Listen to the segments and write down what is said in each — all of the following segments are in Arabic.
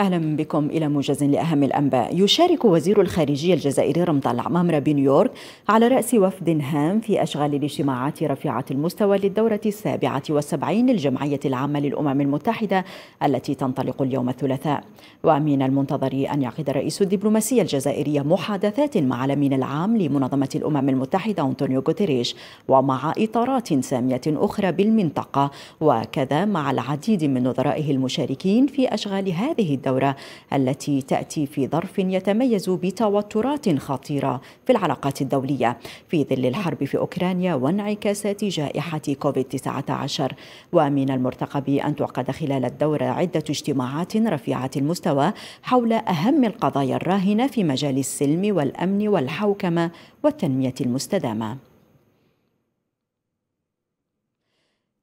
أهلا بكم إلى موجز لأهم الأنباء يشارك وزير الخارجية الجزائري رمضان العمامرة بنيويورك على رأس وفد هام في أشغال الاجتماعات رفيعة المستوى للدورة السابعة والسبعين للجمعية العامة للأمم المتحدة التي تنطلق اليوم الثلاثاء ومن المنتظر أن يعقد رئيس الدبلوماسية الجزائرية محادثات مع الأمين العام لمنظمة الأمم المتحدة أنطونيو غوتيريش ومع إطارات سامية أخرى بالمنطقة وكذا مع العديد من نظرائه المشاركين في أشغال هذه الدورة الدورة التي تأتي في ظرف يتميز بتوترات خطيرة في العلاقات الدولية في ظل الحرب في أوكرانيا وانعكاسات جائحة كوفيد-19 ومن المرتقب أن تعقد خلال الدورة عدة اجتماعات رفيعة المستوى حول أهم القضايا الراهنة في مجال السلم والأمن والحوكمة والتنمية المستدامة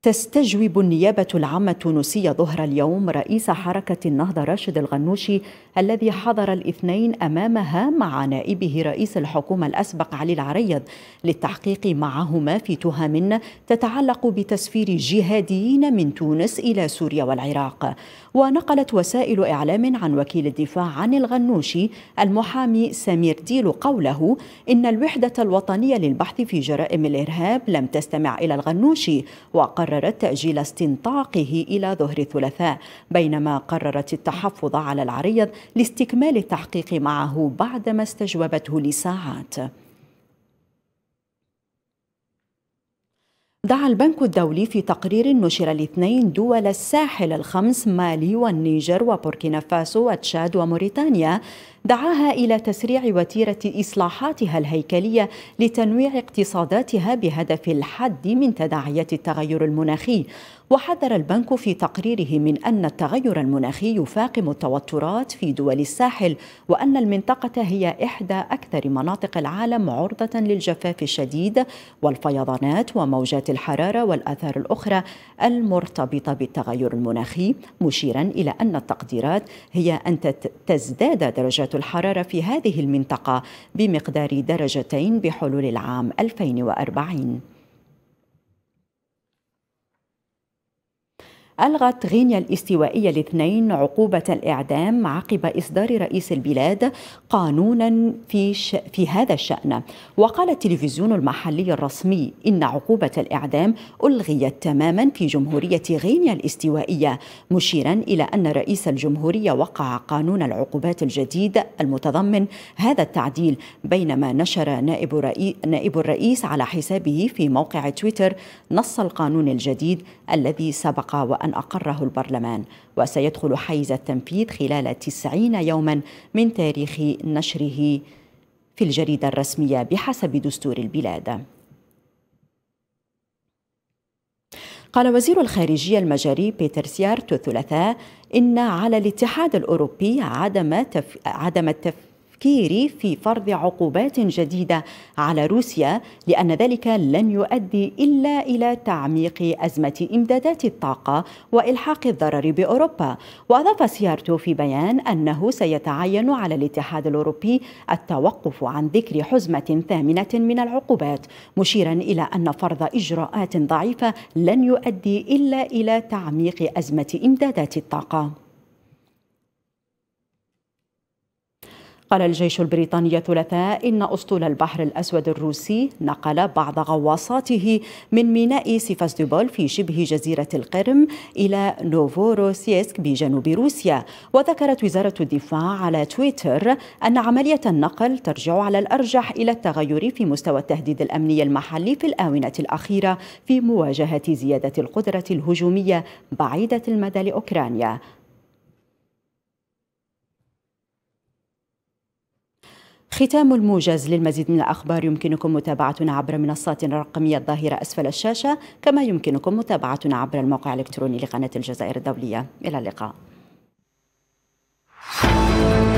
تستجوب النيابة العامة التونسية ظهر اليوم رئيس حركة النهضة راشد الغنوشي الذي حضر الاثنين أمامها مع نائبه رئيس الحكومة الأسبق علي العريض للتحقيق معهما في تهم تتعلق بتسفير جهاديين من تونس إلى سوريا والعراق ونقلت وسائل إعلام عن وكيل الدفاع عن الغنوشي المحامي سمير ديلو قوله إن الوحدة الوطنية للبحث في جرائم الإرهاب لم تستمع إلى الغنوشي وقرر قررت تأجيل استنطاقه إلى ظهر الثلاثاء بينما قررت التحفظ على العريض لاستكمال التحقيق معه بعدما استجوبته لساعات دعا البنك الدولي في تقرير نشر الاثنين دول الساحل الخمس مالي والنيجر وبوركينا فاسو وتشاد وموريتانيا دعاها إلى تسريع وتيرة إصلاحاتها الهيكلية لتنويع اقتصاداتها بهدف الحد من تداعيات التغير المناخي وحذر البنك في تقريره من أن التغير المناخي يفاقم التوترات في دول الساحل وأن المنطقة هي إحدى أكثر مناطق العالم عرضة للجفاف الشديد والفيضانات وموجات الحرارة والآثار الأخرى المرتبطة بالتغير المناخي مشيرا إلى أن التقديرات هي أن تزداد درجات الحرارة في هذه المنطقة بمقدار درجتين بحلول العام 2040 ألغت غينيا الاستوائية الاثنين عقوبة الإعدام عقب إصدار رئيس البلاد قانونا في, ش... في هذا الشأن وقال التلفزيون المحلي الرسمي إن عقوبة الإعدام ألغيت تماما في جمهورية غينيا الاستوائية مشيرا إلى أن رئيس الجمهورية وقع قانون العقوبات الجديد المتضمن هذا التعديل بينما نشر نائب, رئي... نائب الرئيس على حسابه في موقع تويتر نص القانون الجديد الذي سبق وأ أن أقره البرلمان وسيدخل حيز التنفيذ خلال 90 يوما من تاريخ نشره في الجريدة الرسمية بحسب دستور البلاد قال وزير الخارجية المجري بيتر سيارت الثلاثاء إن على الاتحاد الأوروبي عدم تف... عدم التف... التفكير في فرض عقوبات جديدة على روسيا لأن ذلك لن يؤدي إلا إلى تعميق أزمة إمدادات الطاقة وإلحاق الضرر بأوروبا وأضاف سيارتو في بيان أنه سيتعين على الاتحاد الأوروبي التوقف عن ذكر حزمة ثامنة من العقوبات مشيرا إلى أن فرض إجراءات ضعيفة لن يؤدي إلا إلى تعميق أزمة إمدادات الطاقة قال الجيش البريطاني الثلاثاء إن أسطول البحر الأسود الروسي نقل بعض غواصاته من ميناء سيفاستوبول في شبه جزيرة القرم إلى نوفوروسيسك بجنوب روسيا وذكرت وزارة الدفاع على تويتر أن عملية النقل ترجع على الأرجح إلى التغير في مستوى التهديد الأمني المحلي في الآونة الأخيرة في مواجهة زيادة القدرة الهجومية بعيدة المدى لأوكرانيا ختام الموجز للمزيد من الأخبار يمكنكم متابعتنا عبر منصاتنا الرقمية الظاهرة أسفل الشاشة كما يمكنكم متابعتنا عبر الموقع الإلكتروني لقناة الجزائر الدولية إلى اللقاء